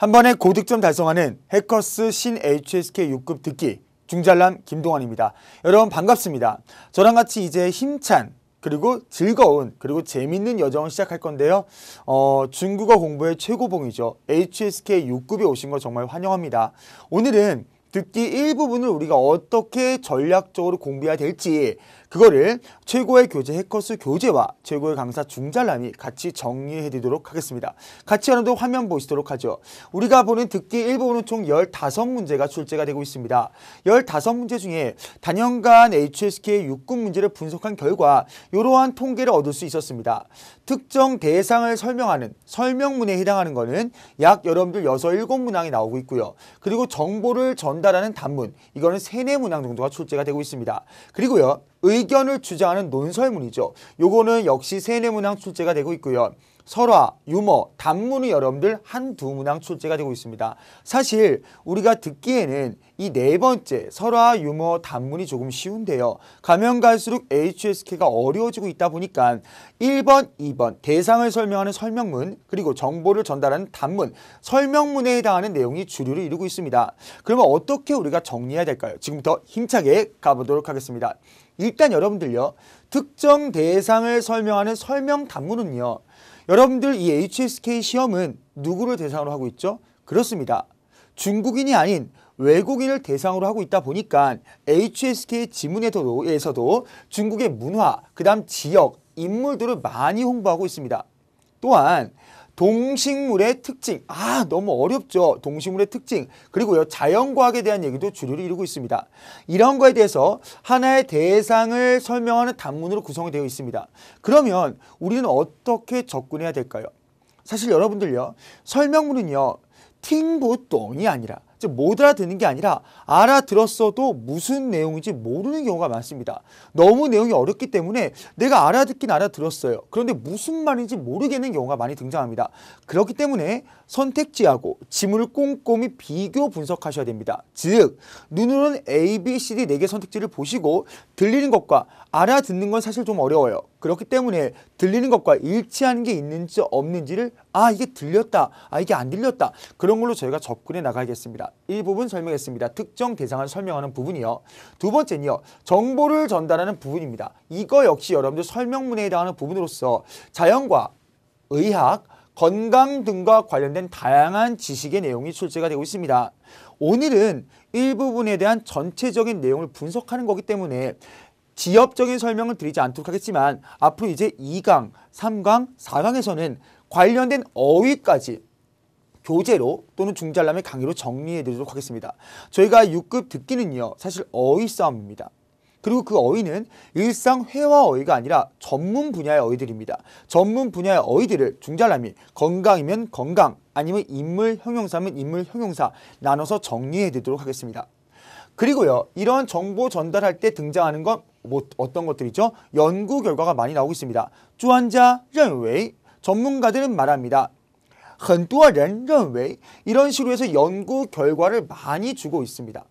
한 번에 고득점 달성하는 해커스 신 HSK 6급 듣기 중잘남 김동환입니다. 여러분 반갑습니다. 저랑 같이 이제 힘찬 그리고 즐거운 그리고 재밌는 여정을 시작할 건데요. 어, 중국어 공부의 최고봉이죠. HSK 6급에 오신 거 정말 환영합니다. 오늘은 듣기 일부분을 우리가 어떻게 전략적으로 공부해야 될지 그거를 최고의 교재 해커스 교재와 최고의 강사 중잘남이 같이 정리해드리도록 하겠습니다. 같이 하는데 화면 보시도록 하죠. 우리가 보는 듣기 일부분은 총 15문제가 출제가 되고 있습니다. 15문제 중에 단연간 HSK의 6군 문제를 분석한 결과 이러한 통계를 얻을 수 있었습니다. 특정 대상을 설명하는 설명문에 해당하는 것은 약 여러분들 6, 7문항이 나오고 있고요. 그리고 정보를 전 본다라는 단문, 이거는 세네 문항 정도가 출제가 되고 있습니다. 그리고요, 의견을 주장하는 논설문이죠. 요거는 역시 세네 문항 출제가 되고 있고요. 설화, 유머, 단문의 여러분들 한두 문항 출제가 되고 있습니다. 사실 우리가 듣기에는 이 네 번째 설화, 유머, 단문이 조금 쉬운데요. 가면 갈수록 HSK가 어려워지고 있다 보니까 1번, 2번 대상을 설명하는 설명문 그리고 정보를 전달하는 단문, 설명문에 해당하는 내용이 주류를 이루고 있습니다. 그러면 어떻게 우리가 정리해야 될까요? 지금부터 힘차게 가보도록 하겠습니다. 일단 여러분들요. 특정 대상을 설명하는 설명 단문은요. 여러분들 이 HSK 시험은 누구를 대상으로 하고 있죠? 그렇습니다. 중국인이 아닌 외국인을 대상으로 하고 있다 보니까 HSK 지문에서도 중국의 문화, 그 다음 지역, 인물들을 많이 홍보하고 있습니다. 또한 동식물의 특징. 아, 너무 어렵죠. 동식물의 특징. 그리고요, 자연과학에 대한 얘기도 주류를 이루고 있습니다. 이런 거에 대해서 하나의 대상을 설명하는 단문으로 구성 되어 있습니다. 그러면 우리는 어떻게 접근해야 될까요? 사실 여러분들요, 설명문은요, 팅보똥이 아니라 즉못 알아듣는 게 아니라 알아들었어도 무슨 내용인지 모르는 경우가 많습니다. 너무 내용이 어렵기 때문에 내가 알아듣긴 알아들었어요. 그런데 무슨 말인지 모르겠는 경우가 많이 등장합니다. 그렇기 때문에 선택지하고 지문을 꼼꼼히 비교 분석하셔야 됩니다. 즉 눈으로는 A, B, C, D 4개 선택지를 보시고 들리는 것과 알아듣는 건 사실 좀 어려워요. 그렇기 때문에 들리는 것과 일치하는 게 있는지 없는지를 아 이게 들렸다, 아 이게 안 들렸다 그런 걸로 저희가 접근해 나가겠습니다. 있 일부분 설명했습니다. 특정 대상을 설명하는 부분이요. 두 번째는요. 정보를 전달하는 부분입니다. 이거 역시 여러분들 설명문에 해당하는 부분으로서 자연과 의학, 건강 등과 관련된 다양한 지식의 내용이 출제가 되고 있습니다. 오늘은 일부분에 대한 전체적인 내용을 분석하는 거기 때문에 지엽적인 설명을 드리지 않도록 하겠지만 앞으로 이제 2강, 3강, 4강에서는 관련된 어휘까지 교재로 또는 중잘남의 강의로 정리해드리도록 하겠습니다. 저희가 6급 듣기는요. 사실 어휘 싸움입니다. 그리고 그 어휘는 일상 회화 어휘가 아니라 전문 분야의 어휘들입니다. 전문 분야의 어휘들을 중잘남이 건강이면 건강 아니면 인물 형용사면 인물 형용사 나눠서 정리해드리도록 하겠습니다. 그리고요. 이러한 정보 전달할 때 등장하는 건 뭐 어떤 것들이죠? 연구 결과가 많이 나오고 있습니다. 주환자 런웨이 전문가들은 말합니다. 很多人认为 이런 식으로 해서 연구 결과를 많이 주고 있습니다.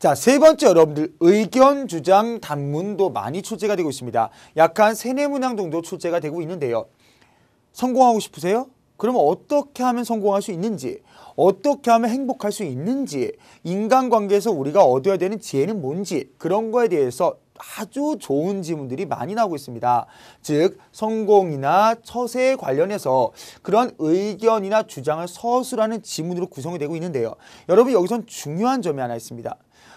자, 세 번째 여러분들 의견 주장 단문도 많이 출제가 되고 있습니다. 약한 세네 문항 정도 출제가 되고 있는데요. 성공하고 싶으세요? 그러 어떻게 하면 성공할 수 있는지, 어떻게 하면 행복할 수 있는지, 인간관계에서 우리가 얻어야 되는 지혜는 뭔지 그런 거에 대해서 아주 좋은 지문들이 많이 나오고 있습니다. 즉 성공이나 처세에 관련해서 그런 의견이나 주장을 서술하는 지문으로 구성이 되고 있는데요. 여러분 여기선 중요한 점이 하나 있습니다.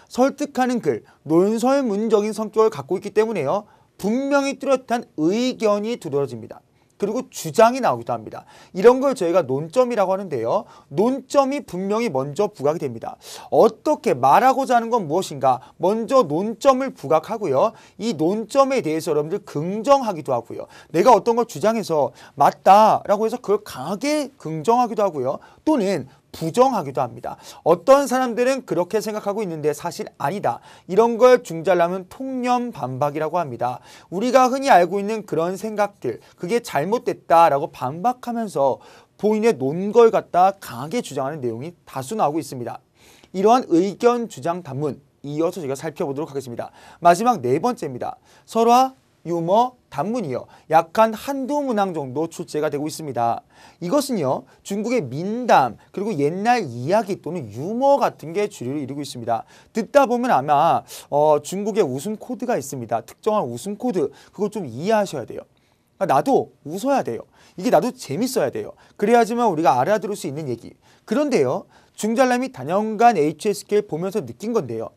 설득하는 글, 논설문적인 성격을 갖고 있기 때문에요. 분명히 뚜렷한 의견이 두드러집니다. 그리고 주장이 나오기도 합니다. 이런 걸 저희가 논점이라고 하는데요. 논점이 분명히 먼저 부각이 됩니다. 어떻게 말하고자 하는 건 무엇인가 먼저 논점을 부각하고요. 이 논점에 대해서 여러분들 긍정하기도 하고요. 내가 어떤 걸 주장해서 맞다라고 해서 그걸 강하게 긍정하기도 하고요. 또는 부정하기도 합니다. 어떤 사람들은 그렇게 생각하고 있는데 사실 아니다. 이런 걸 중잘람은 통념 반박이라고 합니다. 우리가 흔히 알고 있는 그런 생각들, 그게 잘못됐다라고 반박하면서 보인의 논걸 갖다 강하게 주장하는 내용이 다수 나오고 있습니다. 이러한 의견 주장 담문 이어서 제가 살펴보도록 하겠습니다. 마지막 네 번째입니다. 설화 유머, 단문이요. 약한 한두 문항 정도 출제가 되고 있습니다. 이것은요. 중국의 민담 그리고 옛날 이야기 또는 유머 같은 게 주류를 이루고 있습니다. 듣다 보면 아마 어, 중국의 웃음 코드가 있습니다. 특정한 웃음 코드 그걸 좀 이해하셔야 돼요. 아, 나도 웃어야 돼요. 이게 나도 재밌어야 돼요. 그래야지만 우리가 알아들을 수 있는 얘기. 그런데요. 중잘남이 단연간 h s k 보면서 느낀 건데요.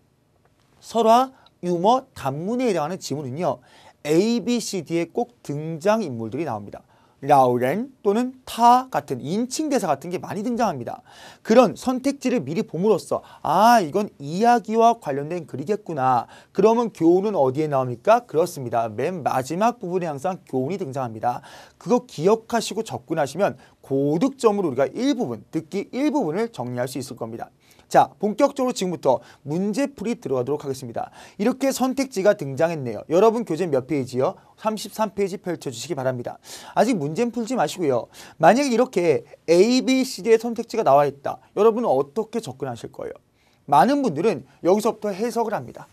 설화, 유머, 단문에 해당하는 지문은요. A, B, C, D에 꼭 등장인물들이 나옵니다. 라우렌 또는 타 같은 인칭대사 같은 게 많이 등장합니다. 그런 선택지를 미리 봄으로써 아 이건 이야기와 관련된 글이겠구나. 그러면 교훈은 어디에 나옵니까? 그렇습니다. 맨 마지막 부분에 항상 교훈이 등장합니다. 그거 기억하시고 접근하시면 고득점으로 우리가 일부분, 듣기 일부분을 정리할 수 있을 겁니다. 자, 본격적으로 지금부터 문제풀이 들어가도록 하겠습니다. 이렇게 선택지가 등장했네요. 여러분 교재 몇 페이지요? 33페이지 펼쳐주시기 바랍니다. 아직 문제 풀지 마시고요. 만약에 이렇게 A, B, C의 선택지가 나와 있다. 여러분은 어떻게 접근하실 거예요? 많은 분들은 여기서부터 해석을 합니다.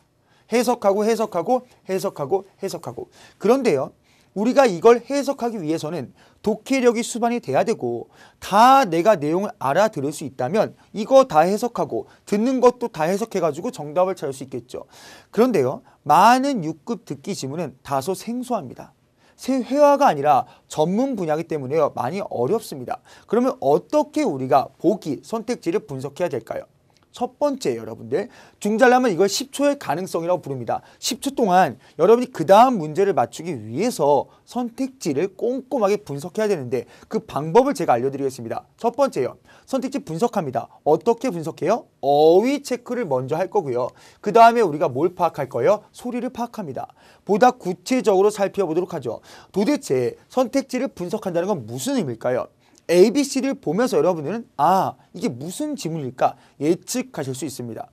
해석하고 해석하고 해석하고 해석하고 그런데요. 우리가 이걸 해석하기 위해서는 독해력이 수반이 돼야 되고 다 내가 내용을 알아들을 수 있다면 이거 다 해석하고 듣는 것도 다 해석해가지고 정답을 찾을 수 있겠죠. 그런데요. 많은 6급 듣기 지문은 다소 생소합니다. 새 회화가 아니라 전문 분야이기 때문에요. 많이 어렵습니다. 그러면 어떻게 우리가 보기, 선택지를 분석해야 될까요? 첫 번째 여러분들 중잘라면 이걸 10초의 가능성이라고 부릅니다. 10초 동안 여러분이 그 다음 문제를 맞추기 위해서 선택지를 꼼꼼하게 분석해야 되는데 그 방법을 제가 알려드리겠습니다. 첫 번째요. 선택지 분석합니다. 어떻게 분석해요? 어휘 체크를 먼저 할 거고요. 그 다음에 우리가 뭘 파악할 거예요? 소리를 파악합니다. 보다 구체적으로 살펴보도록 하죠. 도대체 선택지를 분석한다는 건 무슨 의미일까요? ABC를 보면서 여러분들은 아 이게 무슨 지문일까 예측하실 수 있습니다.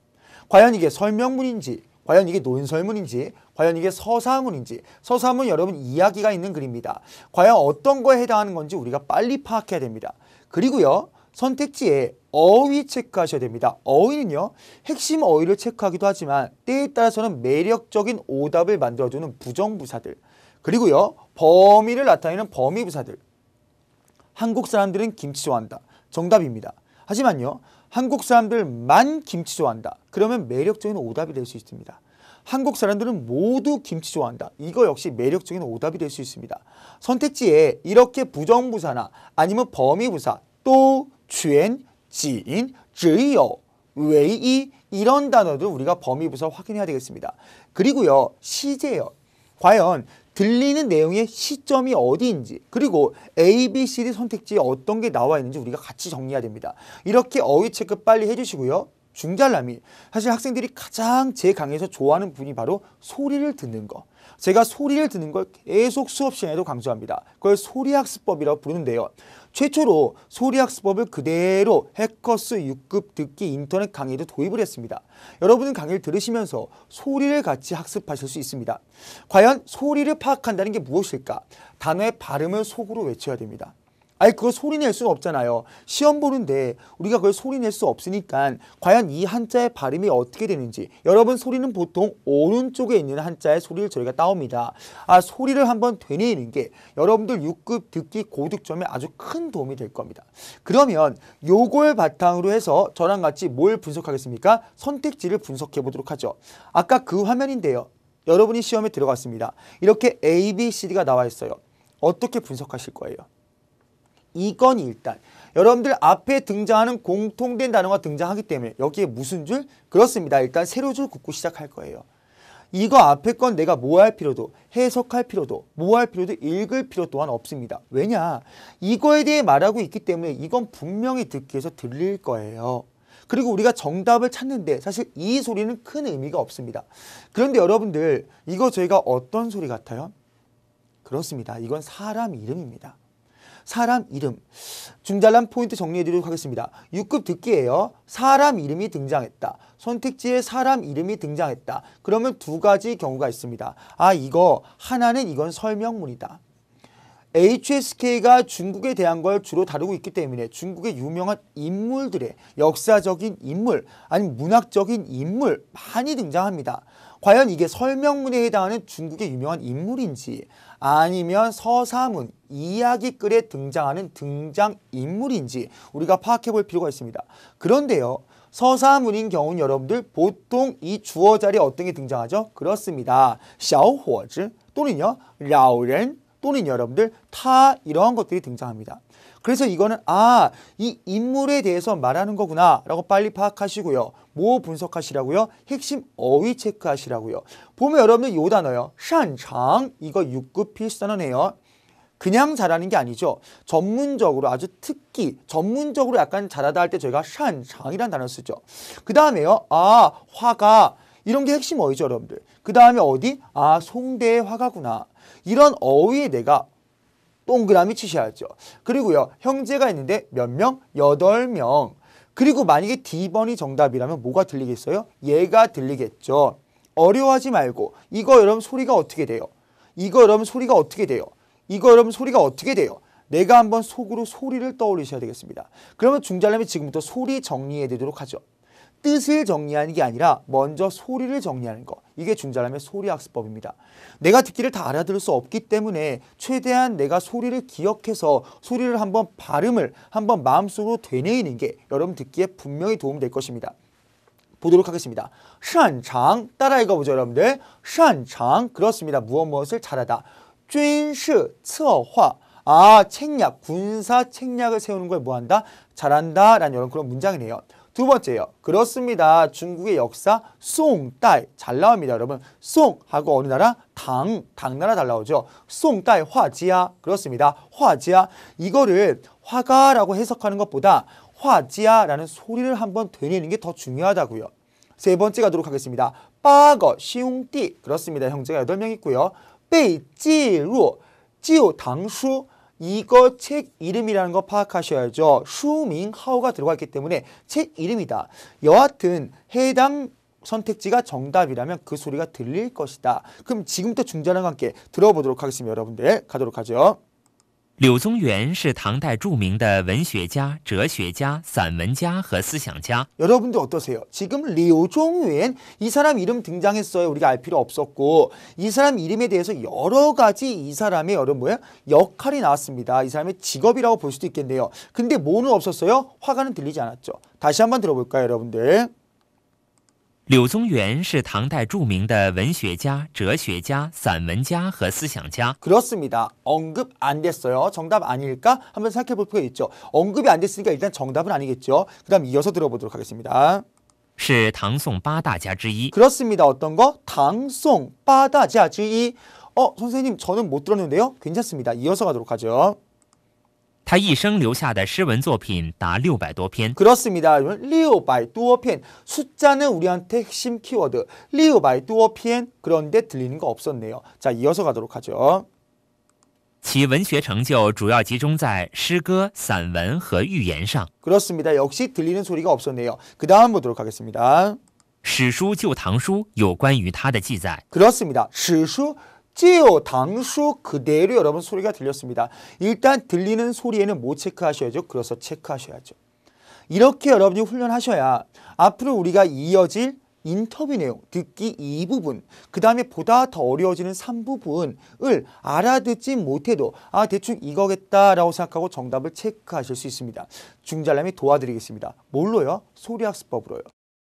과연 이게 설명문인지 과연 이게 논설문인지 과연 이게 서사문인지 서사문 여러분 이야기가 있는 글입니다. 과연 어떤 거에 해당하는 건지 우리가 빨리 파악해야 됩니다. 그리고요 선택지에 어휘 체크하셔야 됩니다. 어휘는요 핵심 어휘를 체크하기도 하지만 때에 따라서는 매력적인 오답을 만들어주는 부정부사들 그리고요 범위를 나타내는 범위부사들 한국 사람들은 김치 좋아한다. 정답입니다. 하지만요. 한국 사람들만 김치 좋아한다. 그러면 매력적인 오답이 될 수 있습니다. 한국 사람들은 모두 김치 좋아한다. 이거 역시 매력적인 오답이 될 수 있습니다. 선택지에 이렇게 부정부사나 아니면 범위부사 또 주엔, 지인, 쯔요, 웨이 이런 단어도 우리가 범위부사 확인해야 되겠습니다. 그리고요. 시제요. 과연 들리는 내용의 시점이 어디인지 그리고 A, B, C, D 선택지에 어떤 게 나와 있는지 우리가 같이 정리해야 됩니다. 이렇게 어휘 체크 빨리 해주시고요. 중잘남이 사실 학생들이 가장 제 강의에서 좋아하는 분이 바로 소리를 듣는 거. 제가 소리를 듣는 걸 계속 수업 시간에도 강조합니다. 그걸 소리학습법이라고 부르는데요. 최초로 소리학습법을 그대로 해커스 6급 듣기 인터넷 강의도 도입을 했습니다. 여러분은 강의를 들으시면서 소리를 같이 학습하실 수 있습니다. 과연 소리를 파악한다는 게 무엇일까? 단어의 발음을 속으로 외쳐야 됩니다. 아니 그걸 소리낼 수는 없잖아요. 시험 보는데 우리가 그걸 소리낼 수 없으니까 과연 이 한자의 발음이 어떻게 되는지 여러분 소리는 보통 오른쪽에 있는 한자의 소리를 저희가 따옵니다. 아 소리를 한번 되뇌이는 게 여러분들 6급 듣기 고득점에 아주 큰 도움이 될 겁니다. 그러면 요걸 바탕으로 해서 저랑 같이 뭘 분석하겠습니까? 선택지를 분석해 보도록 하죠. 아까 그 화면인데요. 여러분이 시험에 들어갔습니다. 이렇게 A, B, C, D가 나와 있어요. 어떻게 분석하실 거예요? 이건 일단 여러분들 앞에 등장하는 공통된 단어가 등장하기 때문에 여기에 무슨 줄? 그렇습니다. 일단 세로 줄 긋고 시작할 거예요. 이거 앞에 건 내가 뭐 할 필요도 해석할 필요도 뭐 할 필요도 읽을 필요 또한 없습니다. 왜냐? 이거에 대해 말하고 있기 때문에 이건 분명히 듣기에서 들릴 거예요. 그리고 우리가 정답을 찾는데 사실 이 소리는 큰 의미가 없습니다. 그런데 여러분들 이거 저희가 어떤 소리 같아요? 그렇습니다. 이건 사람 이름입니다. 사람 이름. 중잘란 포인트 정리해드리도록 하겠습니다. 6급 듣기예요. 사람 이름이 등장했다. 선택지에 사람 이름이 등장했다. 그러면 두 가지 경우가 있습니다. 아 이거 하나는 이건 설명문이다. HSK가 중국에 대한 걸 주로 다루고 있기 때문에 중국의 유명한 인물들의 역사적인 인물 아니 문학적인 인물 많이 등장합니다. 과연 이게 설명문에 해당하는 중국의 유명한 인물인지 아니면 서사문 이야기글에 등장하는 등장인물인지 우리가 파악해 볼 필요가 있습니다. 그런데요. 서사문인 경우는 여러분들 보통 이 주어 자리에 어떤 게 등장하죠? 그렇습니다. 小伙즈 또는요. 라老人 또는 여러분들 타 이러한 것들이 등장합니다. 그래서 이거는 아, 이 인물에 대해서 말하는 거구나 라고 빨리 파악하시고요. 뭐 분석하시라고요? 핵심 어휘 체크하시라고요. 보면 여러분들 요 단어요. 샨창 이거 6급 필수단어네요 그냥 잘하는 게 아니죠. 전문적으로 아주 특기 전문적으로 약간 잘하다 할 때 저희가 산장이라는 단어 쓰죠. 그 다음에요. 아 화가 이런 게 핵심 어휘죠 여러분들. 그 다음에 어디? 아 송대의 화가구나. 이런 어휘에 내가 동그라미 치셔야죠. 그리고요. 형제가 있는데 몇 명? 여덟 명. 그리고 만약에 D번이 정답이라면 뭐가 들리겠어요? 얘가 들리겠죠. 어려워하지 말고 이거 여러분 소리가 어떻게 돼요? 이거 여러분 소리가 어떻게 돼요? 이거 여러분 소리가 어떻게 돼요? 내가 한번 속으로 소리를 떠올리셔야 되겠습니다. 그러면 중자람이 지금부터 소리 정리해 드리도록 하죠. 뜻을 정리하는 게 아니라 먼저 소리를 정리하는 거. 이게 중자람의 소리 학습법입니다. 내가 듣기를 다 알아들을 수 없기 때문에 최대한 내가 소리를 기억해서 소리를 한번 발음을 한번 마음속으로 되뇌이는 게 여러분 듣기에 분명히 도움이 될 것입니다. 보도록 하겠습니다. 산창 따라 읽어보죠 여러분들. 산창 그렇습니다. 무엇 무엇을 잘하다. 쥔시 츠어화 아 책략 군사 책략을 세우는 걸 뭐한다 잘한다 라는 이런 그런 문장이네요 두 번째요 그렇습니다 중국의 역사 송딸 잘 나옵니다 여러분 송 하고 어느 나라 당 당나라 잘 나오죠 송딸 화지야 그렇습니다 화지야 이거를 화가라고 해석하는 것보다 화지야라는 소리를 한번 되뇌는 게 더 중요하다고요 세 번째 가도록 하겠습니다 빠거 시웅띠 그렇습니다 형제가 여덟 명 있고요 被介入지오 당수 이거 책 이름이라는 거 파악하셔야죠. 수밍하오가 들어가 있기 때문에 책 이름이다. 여하튼 해당 선택지가 정답이라면 그 소리가 들릴 것이다. 그럼 지금부터 중전한 함께 들어보도록 하겠습니다. 여러분들 가도록 하죠. 柳宗元是唐代著名的文学家、哲学家、散文家和思想家. 여러분들 어떠세요? 지금 류종윤 이 사람 이름 등장했어요. 우리가 알 필요 없었고 이 사람 이름에 대해서 여러 가지 이 사람의 여러 뭐야 역할이 나왔습니다. 이 사람의 직업이라고 볼 수도 있겠네요. 근데 뭐는 없었어요? 화가는 들리지 않았죠. 다시 한번 들어볼까요, 여러분들? 柳宗元是唐代著名的文学家、哲学家、散文家和思想家。 그렇습니다. 언급 안 됐어요. 정답 아닐까? 한번 생각해 볼 필요가 있죠. 언급이 안 됐으니까 일단 정답은 아니겠죠. 그다음 이어서 들어보도록 하겠습니다. 是唐宋八大家之一。 그렇습니다. 어떤 거? 당송 빠다자 주의. 어, 선생님 저는 못 들었는데요. 괜찮습니다. 이어서 가도록 하죠. 他一生留下的诗文作品达六百多篇。그렇습니다여섯백두어편숫자는우리한테키워드여섯백두그런데들리는거없었네요자이어서가도록하죠其文学成就主要集中在诗歌、散文和寓言上。그렇습니다역시들리는소리가없었네요그다음보도록하겠습니다史书《旧唐书》有关于他的记载。그렇습니다史书 없지요. 당수 그대로 여러분 소리가 들렸습니다. 일단 들리는 소리에는 뭐 체크하셔야죠? 그래서 체크하셔야죠. 이렇게 여러분이 훈련하셔야 앞으로 우리가 이어질 인터뷰 내용, 듣기 이 부분, 그 다음에 보다 더 어려워지는 3부분을 알아듣지 못해도 아 대충 이거겠다라고 생각하고 정답을 체크하실 수 있습니다. 중잘람이 도와드리겠습니다. 뭘로요? 소리학습법으로요.